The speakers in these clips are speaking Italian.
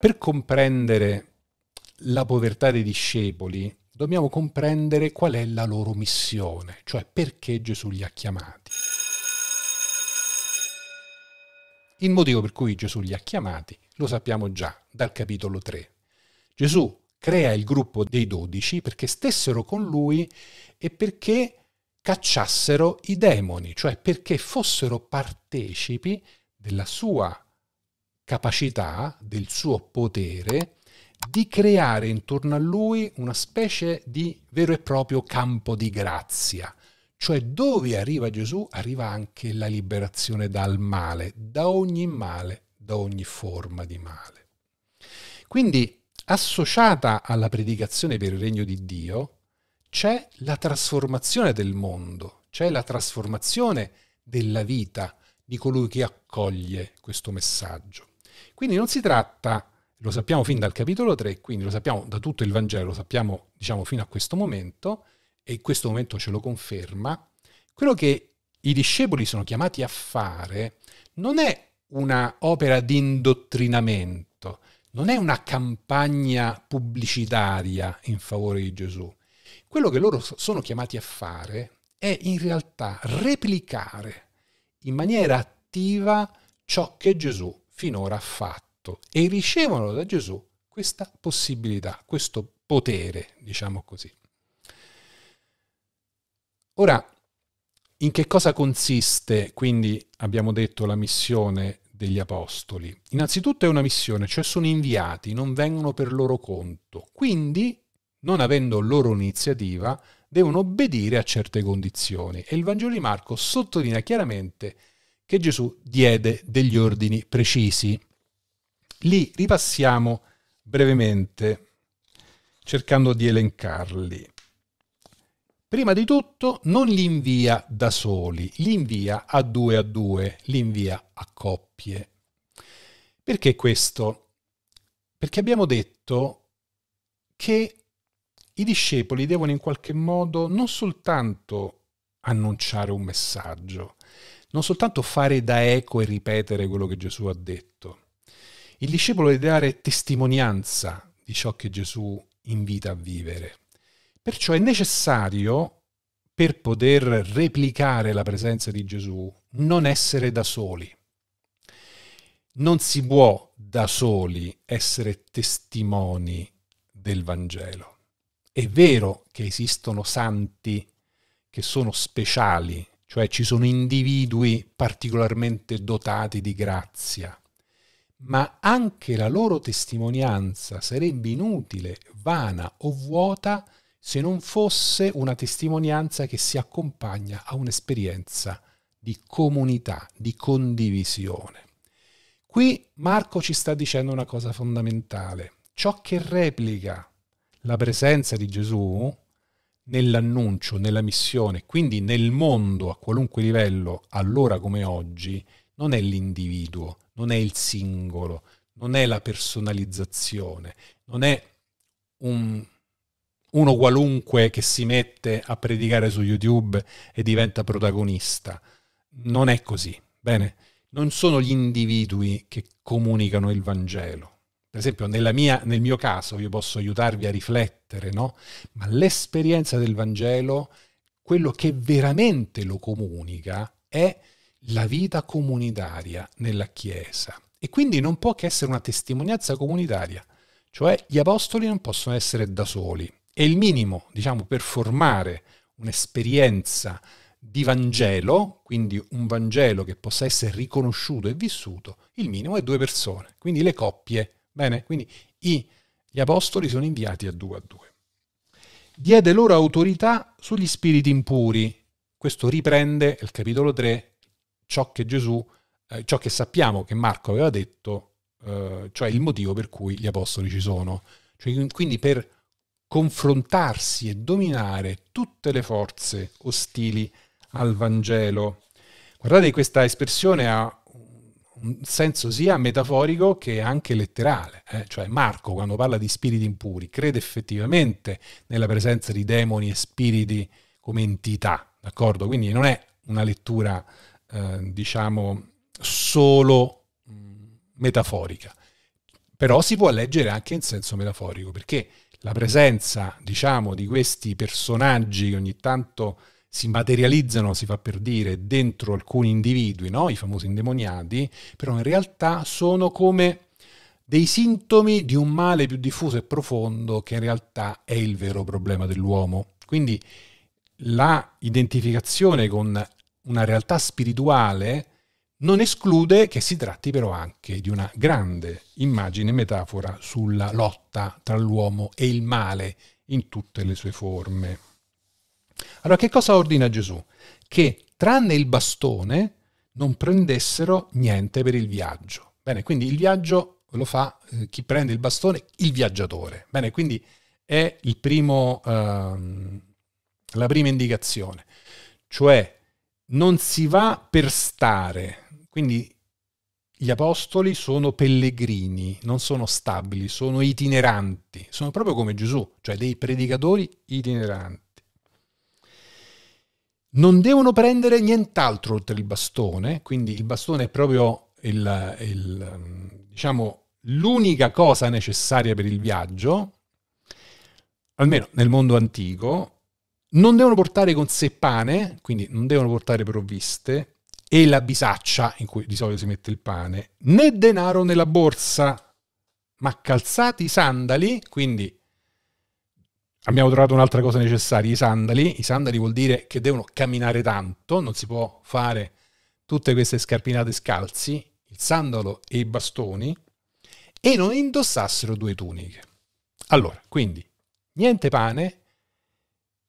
Per comprendere la povertà dei discepoli, dobbiamo comprendere qual è la loro missione, cioè perché Gesù li ha chiamati. Il motivo per cui Gesù li ha chiamati lo sappiamo già dal capitolo 3. Gesù crea il gruppo dei dodici perché stessero con lui e perché cacciassero i demoni, cioè perché fossero partecipi della sua capacità, del suo potere di creare intorno a lui una specie di vero e proprio campo di grazia. Cioè dove arriva Gesù arriva anche la liberazione dal male, da ogni male, da ogni forma di male. Quindi associata alla predicazione per il regno di Dio c'è la trasformazione del mondo, c'è la trasformazione della vita di colui che accoglie questo messaggio. Quindi non si tratta, lo sappiamo fin dal capitolo 3, quindi lo sappiamo da tutto il Vangelo, lo sappiamo diciamo fino a questo momento, e questo momento ce lo conferma, quello che i discepoli sono chiamati a fare non è un'opera di indottrinamento, non è una campagna pubblicitaria in favore di Gesù. Quello che loro sono chiamati a fare è in realtà replicare in maniera attiva ciò che Gesù finora fatto e ricevono da Gesù questa possibilità, questo potere, diciamo così. Ora, in che cosa consiste, quindi abbiamo detto, la missione degli apostoli? Innanzitutto è una missione, cioè sono inviati, non vengono per loro conto, quindi, non avendo loro iniziativa, devono obbedire a certe condizioni. E il Vangelo di Marco sottolinea chiaramente che Gesù diede degli ordini precisi. Li ripassiamo brevemente, cercando di elencarli. Prima di tutto non li invia da soli, li invia a due a due, li invia a coppie. Perché questo? Perché abbiamo detto che i discepoli devono in qualche modo non soltanto annunciare un messaggio, non soltanto fare da eco e ripetere quello che Gesù ha detto. Il discepolo deve dare testimonianza di ciò che Gesù invita a vivere. Perciò è necessario, per poter replicare la presenza di Gesù, non essere da soli. Non si può da soli essere testimoni del Vangelo. È vero che esistono santi che sono speciali cioè ci sono individui particolarmente dotati di grazia, ma anche la loro testimonianza sarebbe inutile, vana o vuota se non fosse una testimonianza che si accompagna a un'esperienza di comunità, di condivisione. Qui Marco ci sta dicendo una cosa fondamentale. Ciò che replica la presenza di Gesù nell'annuncio, nella missione, quindi nel mondo a qualunque livello, allora come oggi, non è l'individuo, non è il singolo, non è la personalizzazione, non è un, uno qualunque che si mette a predicare su YouTube e diventa protagonista. Non è così, bene? Non sono gli individui che comunicano il Vangelo per esempio, mia, nel mio caso, io posso aiutarvi a riflettere, no? Ma l'esperienza del Vangelo, quello che veramente lo comunica, è la vita comunitaria nella Chiesa. E quindi non può che essere una testimonianza comunitaria, cioè gli apostoli non possono essere da soli. E il minimo, diciamo, per formare un'esperienza di Vangelo, quindi un Vangelo che possa essere riconosciuto e vissuto, il minimo è due persone, quindi le coppie Bene, quindi i, gli apostoli sono inviati a due a due. Diede loro autorità sugli spiriti impuri. Questo riprende il capitolo 3 ciò che Gesù, eh, ciò che sappiamo che Marco aveva detto, eh, cioè il motivo per cui gli apostoli ci sono. Cioè, quindi per confrontarsi e dominare tutte le forze ostili al Vangelo. Guardate, questa espressione ha un senso sia metaforico che anche letterale. Eh? Cioè Marco, quando parla di spiriti impuri, crede effettivamente nella presenza di demoni e spiriti come entità, d'accordo? Quindi non è una lettura, eh, diciamo, solo metaforica. Però si può leggere anche in senso metaforico, perché la presenza, diciamo, di questi personaggi che ogni tanto si materializzano, si fa per dire, dentro alcuni individui, no? i famosi indemoniati, però in realtà sono come dei sintomi di un male più diffuso e profondo che in realtà è il vero problema dell'uomo. Quindi la identificazione con una realtà spirituale non esclude che si tratti però anche di una grande immagine metafora sulla lotta tra l'uomo e il male in tutte le sue forme. Allora che cosa ordina Gesù? Che tranne il bastone non prendessero niente per il viaggio. Bene, quindi il viaggio lo fa eh, chi prende il bastone, il viaggiatore. Bene, quindi è primo, ehm, la prima indicazione, cioè non si va per stare, quindi gli apostoli sono pellegrini, non sono stabili, sono itineranti, sono proprio come Gesù, cioè dei predicatori itineranti non devono prendere nient'altro oltre il bastone, quindi il bastone è proprio il, il, diciamo, l'unica cosa necessaria per il viaggio, almeno nel mondo antico, non devono portare con sé pane, quindi non devono portare provviste, e la bisaccia in cui di solito si mette il pane, né denaro nella borsa, ma calzati i sandali, quindi Abbiamo trovato un'altra cosa necessaria, i sandali. I sandali vuol dire che devono camminare tanto, non si può fare tutte queste scarpinate scalzi, il sandalo e i bastoni, e non indossassero due tuniche. Allora, quindi, niente pane,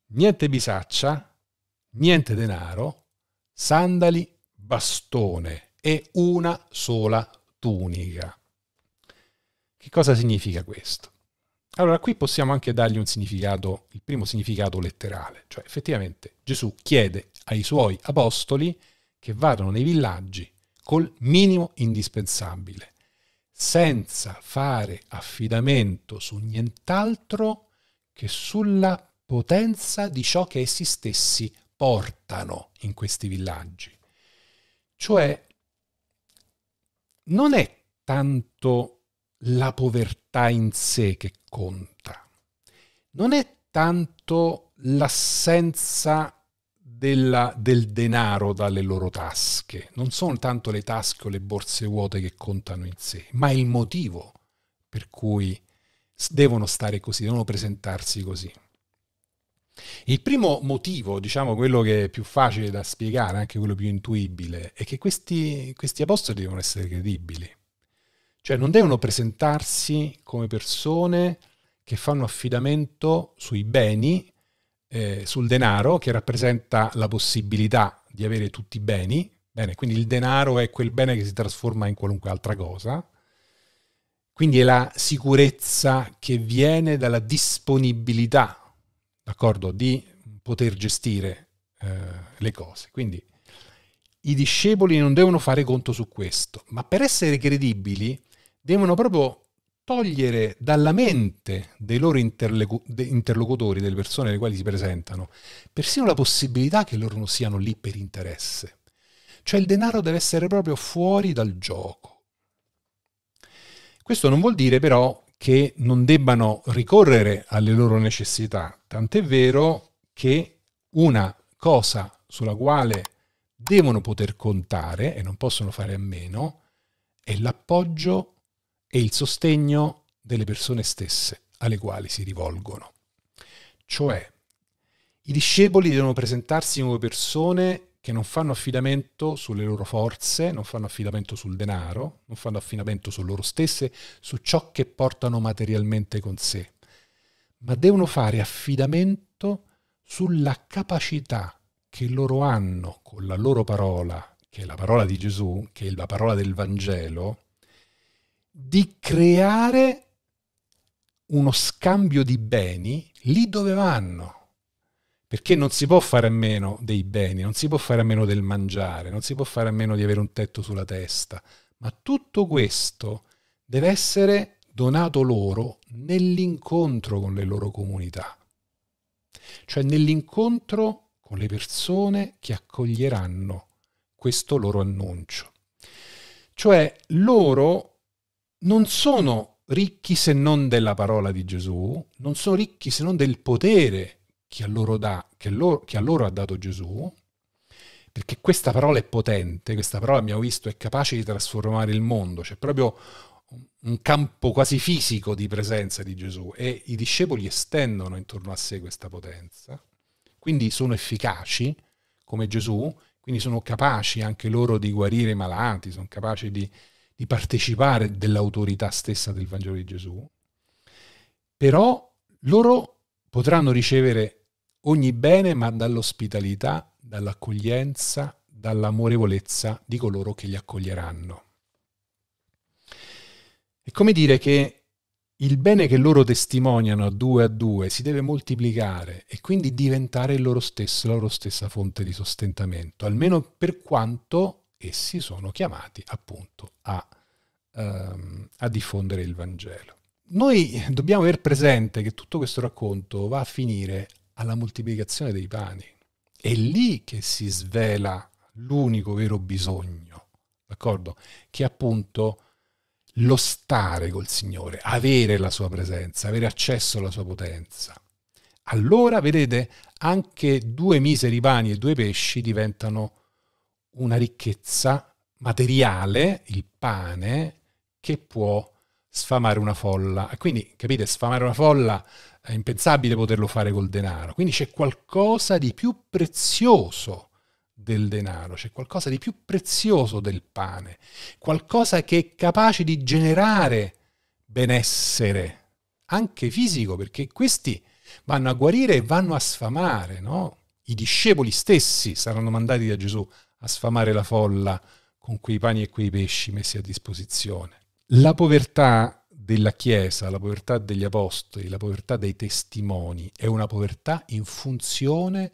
niente bisaccia, niente denaro, sandali, bastone e una sola tunica. Che cosa significa questo? Allora qui possiamo anche dargli un significato, il primo significato letterale, cioè effettivamente Gesù chiede ai suoi apostoli che vadano nei villaggi col minimo indispensabile, senza fare affidamento su nient'altro che sulla potenza di ciò che essi stessi portano in questi villaggi. Cioè, non è tanto la povertà in sé che conta, non è tanto l'assenza della, del denaro dalle loro tasche, non sono tanto le tasche o le borse vuote che contano in sé, ma il motivo per cui devono stare così, devono presentarsi così. Il primo motivo, diciamo quello che è più facile da spiegare, anche quello più intuibile, è che questi, questi apostoli devono essere credibili. Cioè non devono presentarsi come persone che fanno affidamento sui beni, eh, sul denaro, che rappresenta la possibilità di avere tutti i beni. Bene, quindi il denaro è quel bene che si trasforma in qualunque altra cosa. Quindi è la sicurezza che viene dalla disponibilità, d'accordo, di poter gestire eh, le cose. Quindi i discepoli non devono fare conto su questo, ma per essere credibili devono proprio togliere dalla mente dei loro interlocu- de interlocutori, delle persone alle quali si presentano, persino la possibilità che loro non siano lì per interesse. Cioè il denaro deve essere proprio fuori dal gioco. Questo non vuol dire però che non debbano ricorrere alle loro necessità, tant'è vero che una cosa sulla quale devono poter contare e non possono fare a meno è l'appoggio e il sostegno delle persone stesse alle quali si rivolgono. Cioè, i discepoli devono presentarsi come persone che non fanno affidamento sulle loro forze, non fanno affidamento sul denaro, non fanno affidamento su loro stesse, su ciò che portano materialmente con sé, ma devono fare affidamento sulla capacità che loro hanno con la loro parola, che è la parola di Gesù, che è la parola del Vangelo, di creare uno scambio di beni lì dove vanno. Perché non si può fare a meno dei beni, non si può fare a meno del mangiare, non si può fare a meno di avere un tetto sulla testa, ma tutto questo deve essere donato loro nell'incontro con le loro comunità, cioè nell'incontro con le persone che accoglieranno questo loro annuncio. Cioè loro non sono ricchi se non della parola di Gesù, non sono ricchi se non del potere che a loro, dà, che loro, che a loro ha dato Gesù, perché questa parola è potente, questa parola abbiamo visto è capace di trasformare il mondo, c'è proprio un campo quasi fisico di presenza di Gesù e i discepoli estendono intorno a sé questa potenza, quindi sono efficaci come Gesù, quindi sono capaci anche loro di guarire i malati, sono capaci di, di partecipare dell'autorità stessa del Vangelo di Gesù, però loro potranno ricevere ogni bene, ma dall'ospitalità, dall'accoglienza, dall'amorevolezza di coloro che li accoglieranno. È come dire che il bene che loro testimoniano a due a due si deve moltiplicare e quindi diventare loro stesso, la loro stessa fonte di sostentamento, almeno per quanto essi sono chiamati appunto a, um, a diffondere il Vangelo. Noi dobbiamo aver presente che tutto questo racconto va a finire alla moltiplicazione dei pani. È lì che si svela l'unico vero bisogno, d'accordo? Che è appunto lo stare col Signore, avere la sua presenza, avere accesso alla sua potenza. Allora, vedete, anche due miseri pani e due pesci diventano una ricchezza materiale, il pane, che può sfamare una folla. Quindi, capite, sfamare una folla è impensabile poterlo fare col denaro. Quindi c'è qualcosa di più prezioso del denaro, c'è qualcosa di più prezioso del pane, qualcosa che è capace di generare benessere, anche fisico, perché questi vanno a guarire e vanno a sfamare, no? I discepoli stessi saranno mandati da Gesù a sfamare la folla con quei pani e quei pesci messi a disposizione. La povertà della Chiesa, la povertà degli apostoli, la povertà dei testimoni è una povertà in funzione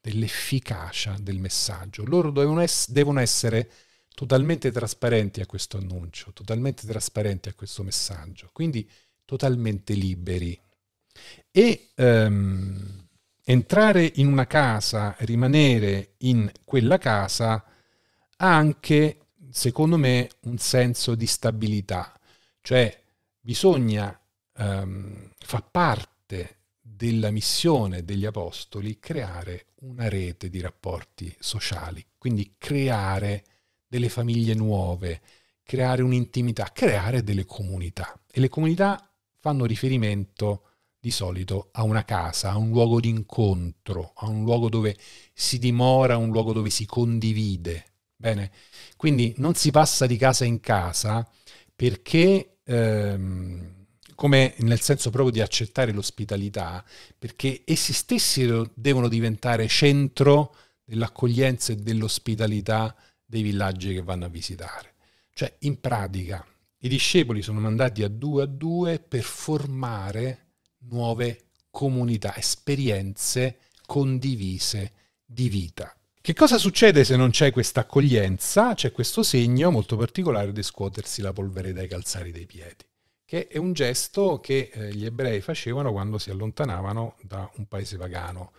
dell'efficacia del messaggio. Loro devono, ess- devono essere totalmente trasparenti a questo annuncio, totalmente trasparenti a questo messaggio, quindi totalmente liberi. E um, entrare in una casa, rimanere in quella casa, ha anche, secondo me, un senso di stabilità. Cioè, bisogna, ehm, fa parte della missione degli apostoli creare una rete di rapporti sociali, quindi creare delle famiglie nuove, creare un'intimità, creare delle comunità. E le comunità fanno riferimento a di solito a una casa, a un luogo di incontro, a un luogo dove si dimora, a un luogo dove si condivide. Bene? Quindi non si passa di casa in casa perché, ehm, come nel senso proprio di accettare l'ospitalità, perché essi stessi devono diventare centro dell'accoglienza e dell'ospitalità dei villaggi che vanno a visitare. Cioè, in pratica, i discepoli sono mandati a due a due per formare nuove comunità, esperienze condivise di vita. Che cosa succede se non c'è questa accoglienza? C'è questo segno molto particolare di scuotersi la polvere dai calzari dei piedi, che è un gesto che eh, gli ebrei facevano quando si allontanavano da un paese pagano.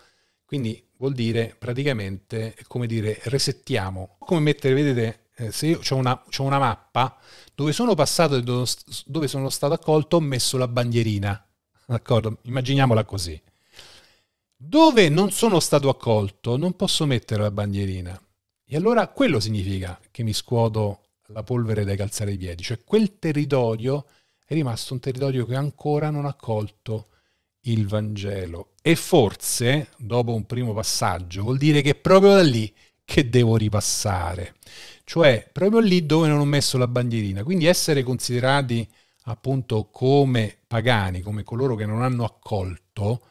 Quindi vuol dire praticamente, come dire, resettiamo. Come mettere, vedete, eh, se io ho una, una, mappa dove sono passato e dove sono stato accolto, ho messo la bandierina D'accordo? Immaginiamola così. Dove non sono stato accolto non posso mettere la bandierina. E allora quello significa che mi scuoto la polvere dai calzare i piedi, cioè quel territorio è rimasto un territorio che ancora non ha accolto il Vangelo. E forse, dopo un primo passaggio, vuol dire che è proprio da lì che devo ripassare, cioè proprio lì dove non ho messo la bandierina. Quindi essere considerati appunto come pagani, come coloro che non hanno accolto,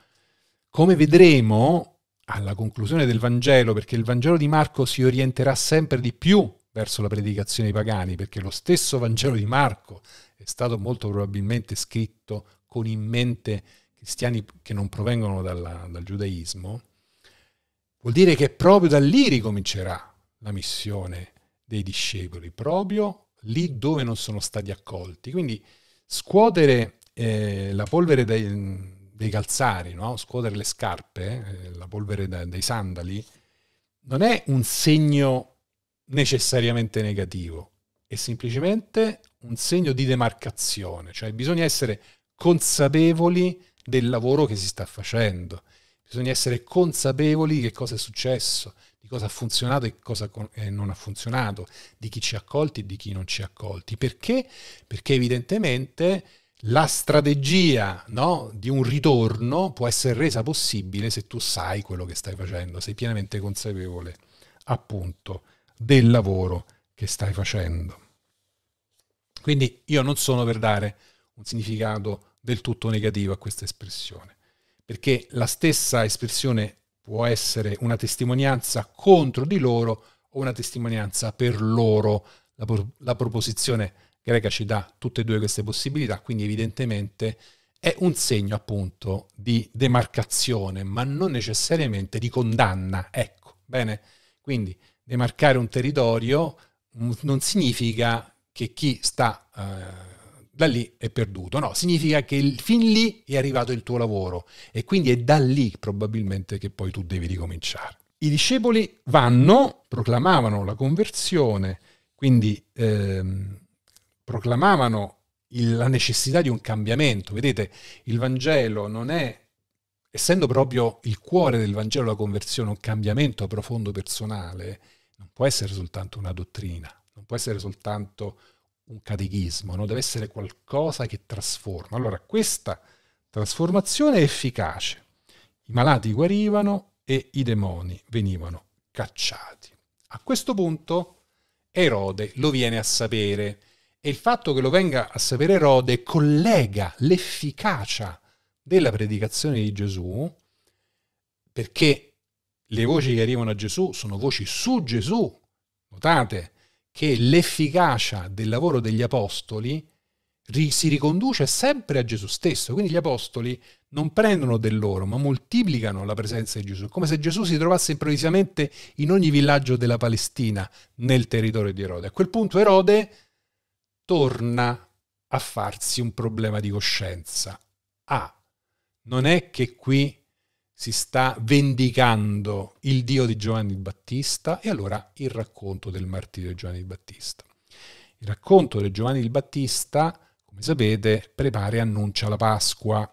come vedremo alla conclusione del Vangelo, perché il Vangelo di Marco si orienterà sempre di più verso la predicazione ai pagani, perché lo stesso Vangelo di Marco è stato molto probabilmente scritto con in mente cristiani che non provengono dalla, dal giudaismo, vuol dire che proprio da lì ricomincerà la missione dei discepoli, proprio lì dove non sono stati accolti. Quindi scuotere eh, la polvere dei, dei calzari, no? scuotere le scarpe, eh, la polvere da, dei sandali, non è un segno necessariamente negativo, è semplicemente un segno di demarcazione, cioè bisogna essere consapevoli del lavoro che si sta facendo, bisogna essere consapevoli che cosa è successo, di cosa ha funzionato e cosa eh, non ha funzionato, di chi ci ha accolti e di chi non ci ha accolti. Perché? Perché evidentemente la strategia no, di un ritorno può essere resa possibile se tu sai quello che stai facendo, sei pienamente consapevole appunto del lavoro che stai facendo. Quindi io non sono per dare un significato del tutto negativo a questa espressione, perché la stessa espressione può essere una testimonianza contro di loro o una testimonianza per loro. La, pro- la proposizione greca ci dà tutte e due queste possibilità, quindi evidentemente è un segno appunto di demarcazione, ma non necessariamente di condanna. Ecco, bene? Quindi demarcare un territorio mm, non significa che chi sta eh, da lì è perduto. No, significa che fin lì è arrivato il tuo lavoro e quindi è da lì probabilmente che poi tu devi ricominciare. I discepoli vanno, proclamavano la conversione, quindi ehm, proclamavano il, la necessità di un cambiamento. Vedete, il Vangelo non è, essendo proprio il cuore del Vangelo la conversione, un cambiamento profondo personale, non può essere soltanto una dottrina, non può essere soltanto un catechismo, no? deve essere qualcosa che trasforma. Allora questa trasformazione è efficace. I malati guarivano e i demoni venivano cacciati. A questo punto Erode lo viene a sapere e il fatto che lo venga a sapere Erode collega l'efficacia della predicazione di Gesù perché le voci che arrivano a Gesù sono voci su Gesù. Notate, che l'efficacia del lavoro degli apostoli si riconduce sempre a Gesù stesso. Quindi gli apostoli non prendono del loro, ma moltiplicano la presenza di Gesù, come se Gesù si trovasse improvvisamente in ogni villaggio della Palestina, nel territorio di Erode. A quel punto Erode torna a farsi un problema di coscienza. Ah, non è che qui si sta vendicando il Dio di Giovanni il Battista e allora il racconto del martirio di Giovanni il Battista. Il racconto di Giovanni il Battista, come sapete, prepara e annuncia la Pasqua.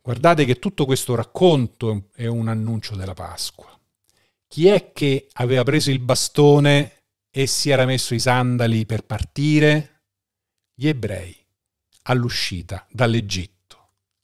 Guardate che tutto questo racconto è un annuncio della Pasqua. Chi è che aveva preso il bastone e si era messo i sandali per partire? Gli ebrei, all'uscita dall'Egitto.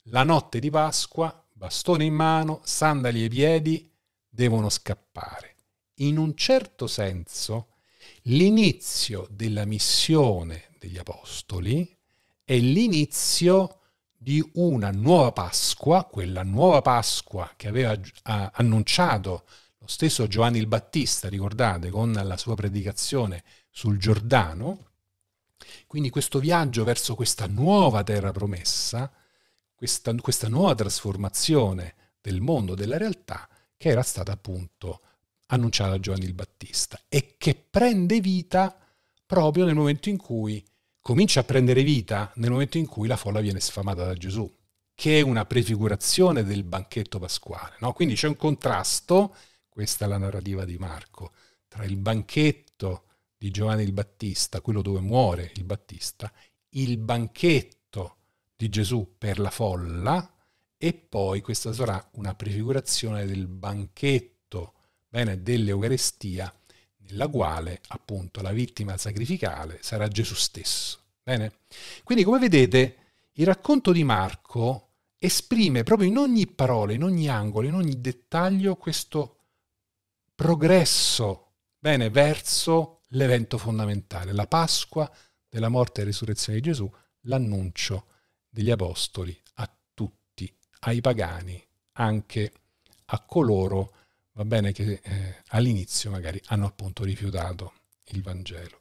La notte di Pasqua bastone in mano, sandali ai piedi, devono scappare. In un certo senso, l'inizio della missione degli Apostoli è l'inizio di una nuova Pasqua, quella nuova Pasqua che aveva annunciato lo stesso Giovanni il Battista, ricordate, con la sua predicazione sul Giordano. Quindi questo viaggio verso questa nuova terra promessa questa, questa nuova trasformazione del mondo, della realtà, che era stata appunto annunciata da Giovanni il Battista e che prende vita proprio nel momento in cui comincia a prendere vita, nel momento in cui la folla viene sfamata da Gesù, che è una prefigurazione del banchetto pasquale. No? Quindi c'è un contrasto, questa è la narrativa di Marco, tra il banchetto di Giovanni il Battista, quello dove muore il Battista, il banchetto di Gesù per la folla e poi questa sarà una prefigurazione del banchetto, bene, dell'Eucarestia, nella quale appunto la vittima sacrificale sarà Gesù stesso. Bene? Quindi come vedete il racconto di Marco esprime proprio in ogni parola, in ogni angolo, in ogni dettaglio questo progresso, bene, verso l'evento fondamentale, la Pasqua della morte e resurrezione di Gesù, l'annuncio degli Apostoli a tutti, ai pagani, anche a coloro, va bene, che eh, all'inizio magari hanno appunto rifiutato il Vangelo.